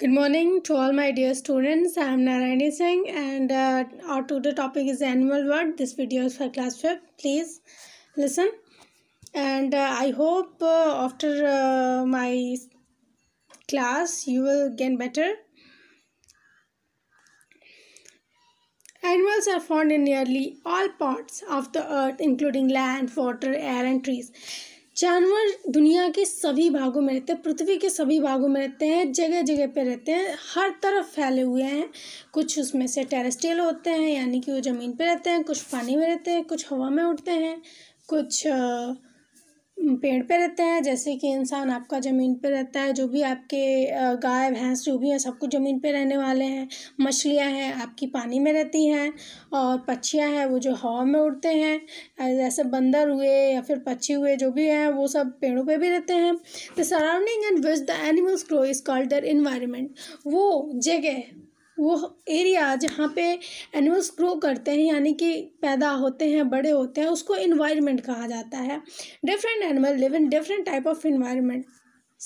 Good morning to all my dear students. I am Narayani Singh and uh, our today topic is animal word. This video is for class 5. Please listen and uh, I hope uh, after uh, my class you will get better. Animals are found in nearly all parts of the earth including land, water, air and trees. जानवर दुनिया के सभी भागों में रहते हैं पृथ्वी के सभी भागों में रहते हैं जगह जगह पर रहते हैं हर तरफ फैले हुए हैं कुछ उसमें से टेरेस्टियल होते हैं यानी कि वो ज़मीन पर रहते हैं कुछ पानी में रहते हैं कुछ हवा में उठते हैं कुछ आ, पेड़ पे रहते हैं जैसे कि इंसान आपका ज़मीन पे रहता है जो भी आपके गाय भैंस जो भी हैं सब कुछ ज़मीन पे रहने वाले हैं मछलियाँ हैं आपकी पानी में रहती हैं और पक्षियाँ हैं वो जो हवा में उड़ते हैं जैसे बंदर हुए या फिर पक्षी हुए जो भी हैं वो सब पेड़ों पे भी रहते हैं the surrounding and which the animals grow is called their environment वो जगह वो एरिया जहाँ पे एनिमल्स ग्रो करते हैं यानी कि पैदा होते हैं बड़े होते हैं उसको इन्वायरमेंट कहा जाता है different animal live in different type of environment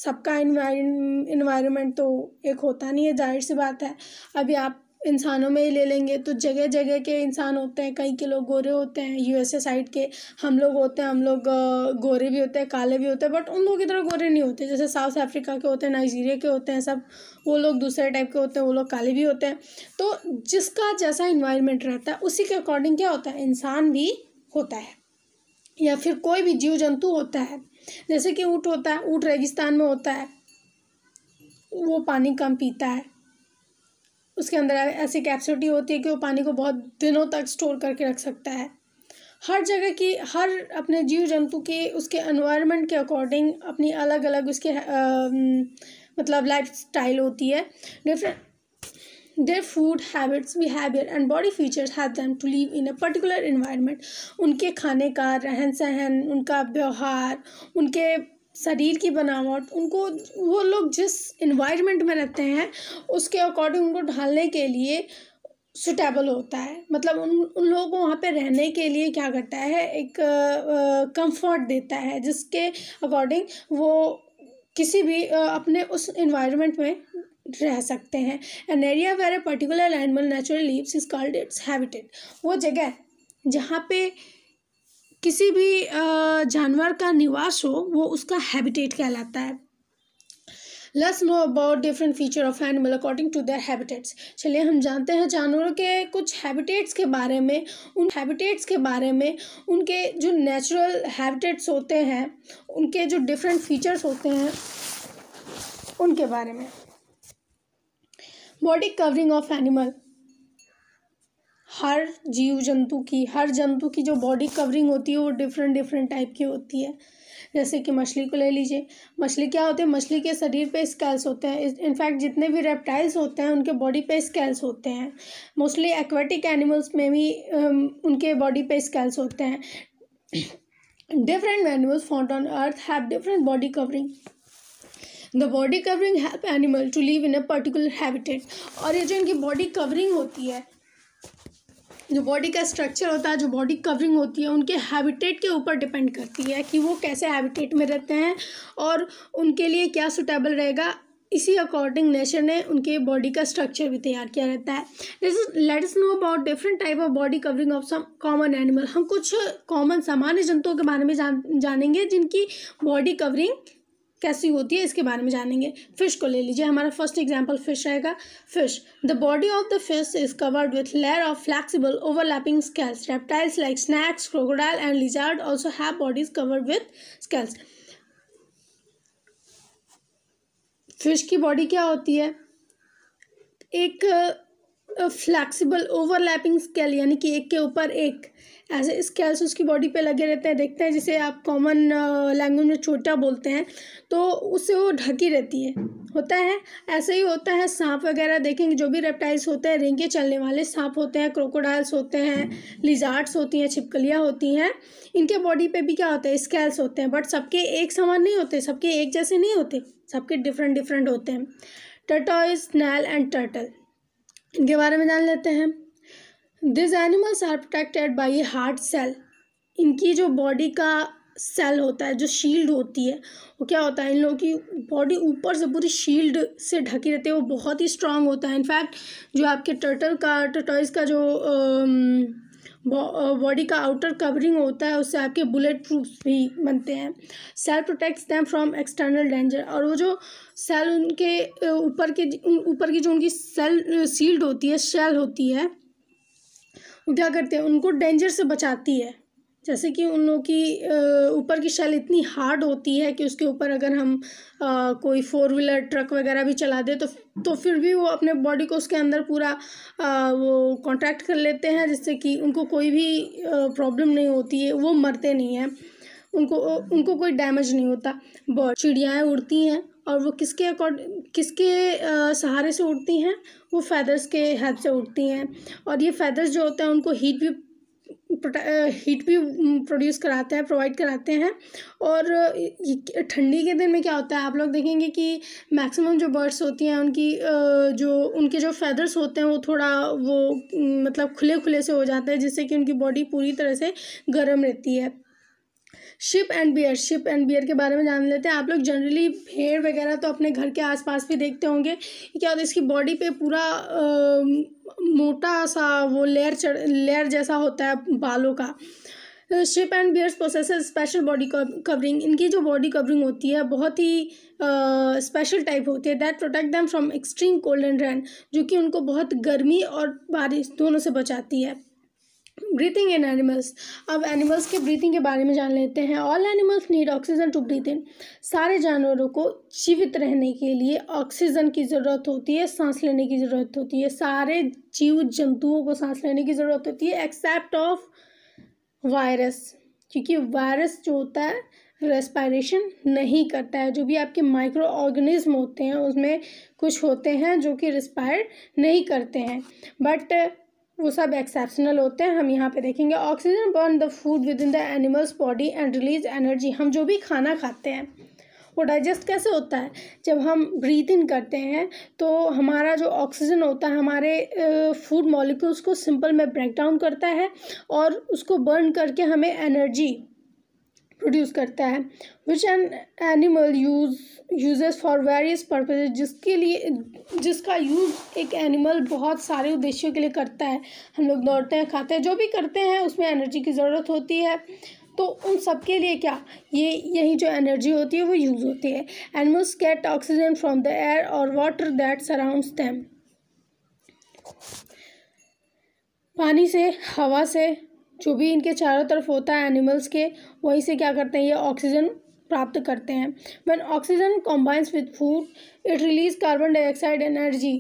सबका इन्वायरमेंट तो एक होता नहीं है जाहिर सी बात है अभी आप इंसानों में ही ले लेंगे तो जगह जगह के इंसान होते हैं कहीं के लोग गोरे होते हैं यूएसए साइड के हम लोग होते हैं हम लोग गोरे भी होते हैं काले भी होते हैं बट उन लोगों की तरह गोरे नहीं होते जैसे साउथ अफ्रीका के होते हैं नाइजीरिया के होते हैं सब वो लोग दूसरे टाइप के होते हैं वो लोग काले भी होते हैं तो जिसका जैसा इन्वायरमेंट रहता है उसी के अकॉर्डिंग क्या होता है इंसान भी होता है या फिर कोई भी जीव जंतु होता है जैसे कि ऊँट होता है ऊँट रेगिस्तान में होता है वो पानी कम पीता है उसके अंदर ऐसी कैप्सिटी होती है कि वो पानी को बहुत दिनों तक स्टोर करके रख सकता है हर जगह की हर अपने जीव जंतु के उसके एनवायरनमेंट के अकॉर्डिंग अपनी अलग अलग उसके आ, मतलब लाइफ स्टाइल होती है different their food habits behaviour and body features have them to live in a particular environment उनके खाने का रहन सहन उनका व्यवहार उनके शरीर की बनावट उनको वो लोग जिस इन्वायरमेंट में रहते हैं उसके अकॉर्डिंग उनको ढालने के लिए सुटेबल होता है मतलब उन उन लोगों को वहाँ पे रहने के लिए क्या करता है एक कंफर्ट देता है जिसके अकॉर्डिंग वो किसी भी आ, अपने उस इन्वायरमेंट में रह सकते हैं an area where a particular animal natural lives is called its habitat वो जगह जहाँ पे किसी भी जानवर का निवास हो वो उसका हैबिटेट कहलाता है let's know about different feature of animal according to their habitats चलिए हम जानते हैं जानवरों के कुछ हैबिटेट्स के बारे में उन हैबिटेट्स के बारे में उनके जो नेचुरल हैबिटेट्स होते हैं उनके जो डिफरेंट फीचर्स होते हैं उनके बारे में बॉडी कवरिंग ऑफ एनिमल हर जीव जंतु की हर जंतु की जो बॉडी कवरिंग होती है वो डिफरेंट डिफरेंट टाइप की होती है जैसे कि मछली को ले लीजिए मछली क्या होते हैं मछली के शरीर पे स्केल्स होते हैं इनफैक्ट जितने भी रेप्टाइल्स होते हैं उनके बॉडी पे स्केल्स होते हैं मोस्टली एक्वेटिक एनिमल्स में भी उनके बॉडी पे स्केल्स होते हैं different animals found on earth have different body covering the body covering help animal to live in a particular habitat और ये जो इनकी बॉडी कवरिंग होती है जो बॉडी का स्ट्रक्चर होता है जो बॉडी कवरिंग होती है उनके हैबिटेट के ऊपर डिपेंड करती है कि वो कैसे हैबिटेट में रहते हैं और उनके लिए क्या सुटेबल रहेगा इसी अकॉर्डिंग नेचर ने उनके बॉडी का स्ट्रक्चर भी तैयार किया रहता है let us know about different type of body covering of some common animal हम कुछ कॉमन सामान्य जंतुओं के बारे में जान जानेंगे जिनकी बॉडी कवरिंग कैसी होती है इसके बारे में जानेंगे फिश को ले लीजिए हमारा फर्स्ट एग्जाम्पल फिश रहेगा fish the body of the fish is covered with layer of flexible overlapping scales reptiles like snakes crocodile and lizard also have bodies covered with scales fish की body क्या होती है एक flexible overlapping scale यानी कि एक के ऊपर एक ऐसे स्केल्स उसकी बॉडी पे लगे रहते हैं देखते हैं जिसे आप कॉमन लैंग्वेज में छोटा बोलते हैं तो उससे वो ढकी रहती है होता है ऐसे ही होता है सांप वगैरह देखेंगे जो भी रेप्टाइल्स होते हैं रेंगे चलने वाले सांप होते हैं क्रोकोडाइल्स होते हैं लिजार्ट्स होती हैं छिपकलियाँ होती हैं इनके बॉडी पर भी क्या होता है स्केल्स होते हैं बट सबके एक समान नहीं होते सबके एक जैसे नहीं होते सबके डिफरेंट डिफरेंट होते हैं टर्टॉइज स्नैल एंड टर्टल इनके बारे में जान लेते हैं this animals are protected by a hard shell इनकी जो बॉडी का सेल होता है जो शील्ड होती है वो क्या होता है इन लोगों की बॉडी ऊपर से पूरी शील्ड से ढकी रहती है वो बहुत ही स्ट्रांग होता है इनफैक्ट जो आपके टर्टल का टर्टॉइज का जो आ, बॉडी का आउटर कवरिंग होता है उससे आपके बुलेट प्रूफ भी बनते हैं shell protects them from external danger और वो जो सेल उनके ऊपर के ऊपर की जो उनकी सेल सील्ड होती है शेल होती है वो क्या करते हैं उनको डेंजर से बचाती है जैसे कि उन लोगों की ऊपर की शैल इतनी हार्ड होती है कि उसके ऊपर अगर हम आ, कोई फोर व्हीलर ट्रक वगैरह भी चला दे तो तो फिर भी वो अपने बॉडी को उसके अंदर पूरा आ, वो कांटेक्ट कर लेते हैं जिससे कि उनको कोई भी प्रॉब्लम नहीं होती है वो मरते नहीं हैं उनको उनको कोई डैमेज नहीं होता बर्ड चिड़ियाएँ उड़ती हैं और वो किसके अकॉर्ड किसके आ, सहारे से उड़ती हैं वो फैदर्स के हेल्प से उड़ती हैं और ये फैदर्स जो होते हैं उनको हीट भी हीट भी प्रोड्यूस कराते हैं प्रोवाइड कराते हैं और ठंडी के दिन में क्या होता है आप लोग देखेंगे कि मैक्सिमम जो बर्ड्स होती हैं उनकी जो उनके जो फैदर्स होते हैं वो थोड़ा वो मतलब खुले खुले से हो जाते हैं जिससे कि उनकी बॉडी पूरी तरह से गर्म रहती है sheep and bear sheep and bear के बारे में जान लेते हैं आप लोग जनरली भेड़ वगैरह तो अपने घर के आसपास भी देखते होंगे क्या होता है इसकी बॉडी पे पूरा आ, मोटा सा वो लेयर चढ़ लेयर जैसा होता है बालों का तो sheep and bears possess special body covering इनकी जो बॉडी कवरिंग होती है बहुत ही स्पेशल टाइप होती है that protect them from extreme cold and rain जो कि उनको बहुत गर्मी और बारिश दोनों से बचाती है ब्रीथिंग इन एनिमल्स अब एनिमल्स के ब्रीथिंग के बारे में जान लेते हैं all animals need oxygen to breathe इन सारे जानवरों को जीवित रहने के लिए ऑक्सीजन की ज़रूरत होती है सांस लेने की ज़रूरत होती है सारे जीव जंतुओं को सांस लेने की ज़रूरत होती है एक्सेप्ट ऑफ वायरस क्योंकि वायरस जो होता है रेस्पायरेशन नहीं करता है जो भी आपके माइक्रो ऑर्गेनिज्म होते हैं उसमें कुछ होते हैं जो कि रिस्पायर नहीं करते हैं बट वो सब एक्सेप्शनल होते हैं हम यहाँ पे देखेंगे oxygen burn the food within the animals body and release energy हम जो भी खाना खाते हैं वो डाइजेस्ट कैसे होता है जब हम ब्रीथ इन करते हैं तो हमारा जो ऑक्सीजन होता है हमारे फूड मॉलिक्यूल्स को सिंपल में ब्रेक डाउन करता है और उसको बर्न करके हमें एनर्जी प्रोड्यूस करता है which an animal use uses for various purposes जिसके लिए जिसका यूज़ एक एनिमल बहुत सारे उद्देश्यों के लिए करता है हम लोग दौड़ते हैं खाते हैं जो भी करते हैं उसमें एनर्जी की ज़रूरत होती है तो उन सब के लिए क्या ये यही जो एनर्जी होती है वो यूज़ होती है animals get oxygen from the air और वाटर दैट सराउंड्स दैम पानी से हवा से जो भी इनके चारों तरफ होता है एनिमल्स के वहीं से क्या करते हैं ये ऑक्सीजन प्राप्त करते हैं when oxygen combines with food it release carbon dioxide energy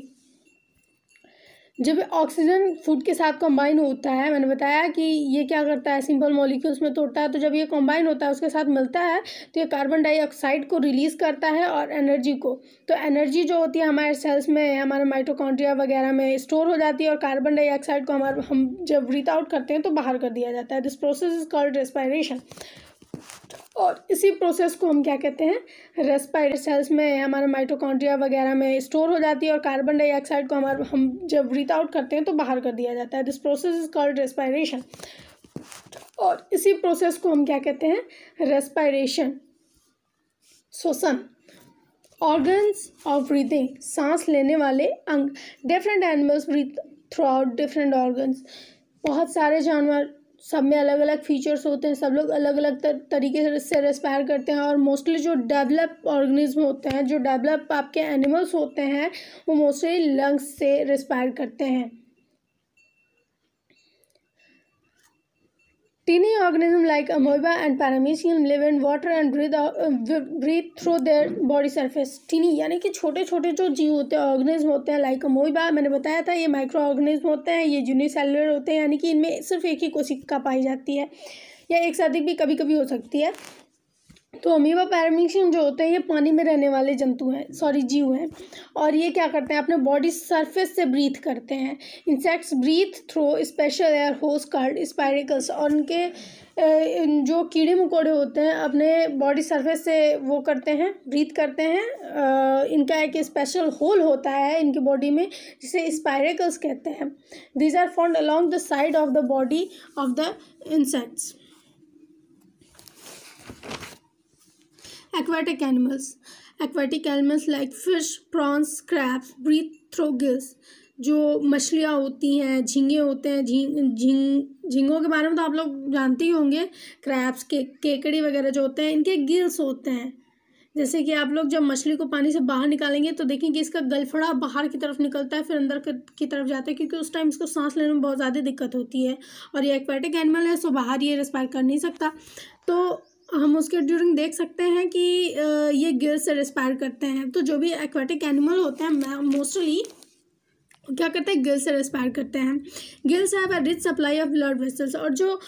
जब ऑक्सीजन फूड के साथ कंबाइन होता है मैंने बताया कि ये क्या करता है सिंपल मॉलिक्यूल्स में तोड़ता है तो जब ये कंबाइन होता है उसके साथ मिलता है तो ये कार्बन डाइऑक्साइड को रिलीज़ करता है और एनर्जी को तो एनर्जी जो होती है हमारे सेल्स में हमारे माइट्रोकॉन्ट्रिया वगैरह में स्टोर हो जाती है और कार्बन डाइऑक्साइड को हमारे हम जब ब्रीथ आउट करते हैं तो बाहर कर दिया जाता है this process is called respiration और इसी प्रोसेस को हम क्या कहते हैं रेस्पाइड सेल्स में हमारे माइटोकॉन्ड्रिया वगैरह में स्टोर हो जाती है और कार्बन डाइऑक्साइड को हमारे हम जब ब्रीथ आउट करते हैं तो बाहर कर दिया जाता है this process is called respiration और इसी प्रोसेस को हम क्या कहते हैं रेस्पायरेशन श्वसन ऑर्गन्स ऑफ ब्रीथिंग सांस लेने वाले अंग different animals breathe through out different organs बहुत सारे जानवर सब में अलग अलग फीचर्स होते हैं सब लोग अलग अलग तर, तरीके से रेस्पायर करते हैं और मोस्टली जो डेवलप ऑर्गेनिज्म होते हैं जो डेवलप आपके एनिमल्स होते हैं वो मोस्टली लंग्स से रेस्पायर करते हैं Tiny organisms like amoeba and paramecium live in water and breathe out, uh, breathe through their body surface. Tiny यानी कि छोटे छोटे जो जीव होते हैं ऑर्गेनिज्म होते हैं लाइक अमोइबा मैंने बताया था ये माइक्रो ऑर्गेनिज्म होते हैं ये यूनिसेलुलर होते हैं यानी कि इनमें सिर्फ एक ही कोशिका पाई जाती है या एक से अधिक भी कभी कभी हो सकती है तो अमीबा पैरामीशियम जो होते हैं ये पानी में रहने वाले जंतु हैं सॉरी जीव हैं और ये क्या करते हैं अपने बॉडी सरफेस से ब्रीथ करते हैं insects breathe through special air holes called spiracles और उनके जो कीड़े मकोड़े होते हैं अपने बॉडी सरफेस से वो करते हैं ब्रीथ करते हैं इनका एक स्पेशल होल होता है इनकी बॉडी में जिसे स्पायरेकल्स कहते हैं these are found along the side of the body of the insects aquatic animals aquatic animals like fish prawns crabs breathe through gills जो मछलियाँ होती हैं झींगे होते हैं झींग झींग झींगों के बारे में तो आप लोग जानते ही होंगे क्रैप्स के केकड़ी वगैरह जो होते हैं इनके गिल्स होते हैं जैसे कि आप लोग जब मछली को पानी से बाहर निकालेंगे तो देखेंगे इसका गलफड़ा बाहर की तरफ निकलता है फिर अंदर की तरफ जाता है क्योंकि उस टाइम इसको सांस लेने में बहुत ज़्यादा दिक्कत होती है और ये एक्वाटिक एनिमल है सो बाहर ये रेस्पायर कर नहीं सकता तो हम उसके ड्यूरिंग देख सकते हैं कि ये गिर से रेस्पायर करते हैं तो जो भी एक्वाटिक एनिमल होते हैं मोस्टली क्या करते हैं गिल्स से रेस्पायर करते हैं gills have a rich supply of blood vessels और जो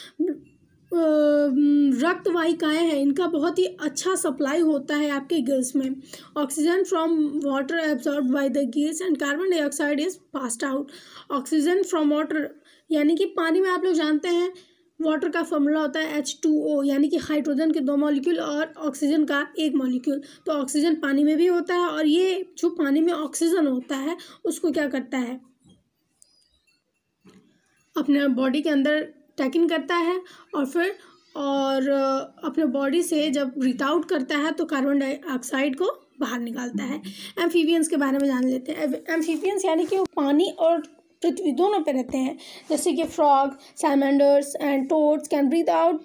रक्त वाहिकाएँ हैं इनका बहुत ही अच्छा सप्लाई होता है आपके गिल्स में oxygen from water absorb by the gills and carbon dioxide is passed out oxygen from water यानी कि पानी में आप लोग जानते हैं वाटर का फॉर्मूला होता है एच टू ओ यानी कि हाइड्रोजन के दो मॉलिक्यूल और ऑक्सीजन का एक मॉलिक्यूल तो ऑक्सीजन पानी में भी होता है और ये जो पानी में ऑक्सीजन होता है उसको क्या करता है अपने बॉडी के अंदर टैकिन करता है और फिर और अपने बॉडी से जब ब्रीथ आउट करता है तो कार्बन डाइऑक्साइड को बाहर निकालता है एम्फीबियंस के बारे में जान लेते हैं एम्फीबियंस यानी कि वो पानी और पृथ्वी तो दोनों पे रहते हैं जैसे कि frog salamanders and toads can breathe out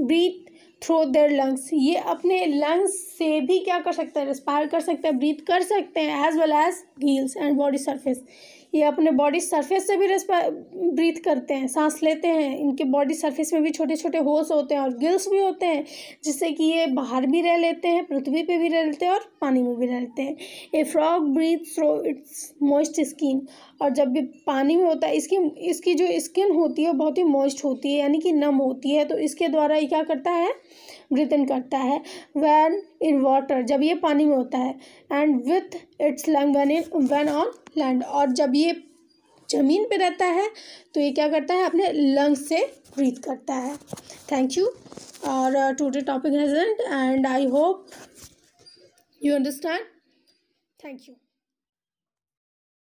breathe through their lungs ये अपने लंग्स से भी क्या कर सकते हैं रिस्पायर कर सकते हैं ब्रीथ कर सकते हैं as well as gills and body surface ये अपने बॉडी सरफेस से भी ब्रीथ करते हैं सांस लेते हैं इनके बॉडी सरफेस में भी छोटे छोटे होल्स होते हैं और गिल्स भी होते हैं जिससे कि ये बाहर भी रह लेते हैं पृथ्वी पे भी रह लेते हैं और पानी में भी रह लेते हैं ये frog breathe through its moist skin और जब भी पानी में होता है इसकी इसकी जो स्किन होती है वो बहुत ही मोइस्ट होती है यानी कि नम होती है तो इसके द्वारा ये क्या करता है ब्रीथन करता है वैन इन वाटर जब ये पानी में होता है and with its lung when in when on land और जब ये ज़मीन पे रहता है तो ये क्या करता है अपने लंग्स से ब्रीथ करता है थैंक यू और टुडे टॉपिक रेजेंट and I hope you understand thank you